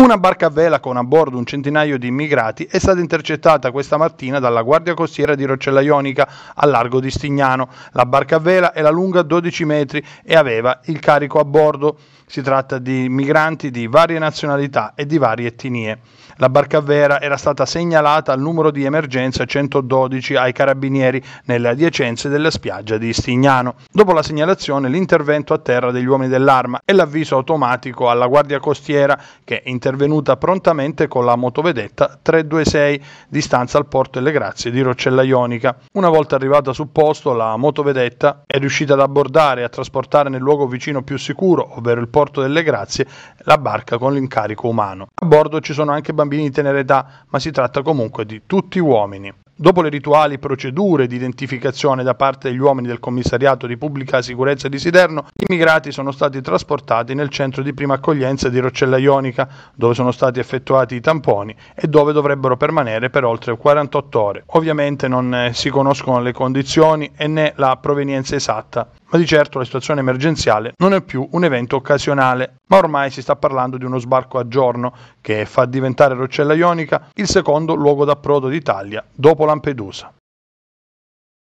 Una barca a vela con a bordo un centinaio di immigrati è stata intercettata questa mattina dalla Guardia Costiera di Roccella Ionica a largo di Stignano. La barca a vela era lunga 12 metri e aveva il carico a bordo. Si tratta di migranti di varie nazionalità e di varie etnie. La barca a vela era stata segnalata al numero di emergenza 112 ai carabinieri nelle adiacenze della spiaggia di Stignano. Dopo la segnalazione, l'intervento a terra degli uomini dell'arma e l'avviso automatico alla Guardia Costiera che intercettava intervenuta prontamente con la motovedetta 326 di stanza al Porto delle Grazie di Roccella Ionica. Una volta arrivata sul posto, la motovedetta è riuscita ad abbordare e a trasportare nel luogo vicino più sicuro, ovvero il Porto delle Grazie, la barca con l'incarico umano. A bordo ci sono anche bambini di tenera età, ma si tratta comunque di tutti uomini. Dopo le rituali procedure di identificazione da parte degli uomini del commissariato di pubblica sicurezza di Siderno, gli immigrati sono stati trasportati nel centro di prima accoglienza di Roccella Ionica, dove sono stati effettuati i tamponi e dove dovrebbero permanere per oltre 48 ore. Ovviamente non eh, si conoscono le condizioni e né la provenienza esatta ma di certo la situazione emergenziale non è più un evento occasionale, ma ormai si sta parlando di uno sbarco a giorno che fa diventare Roccella Ionica il secondo luogo d'approdo d'Italia dopo Lampedusa.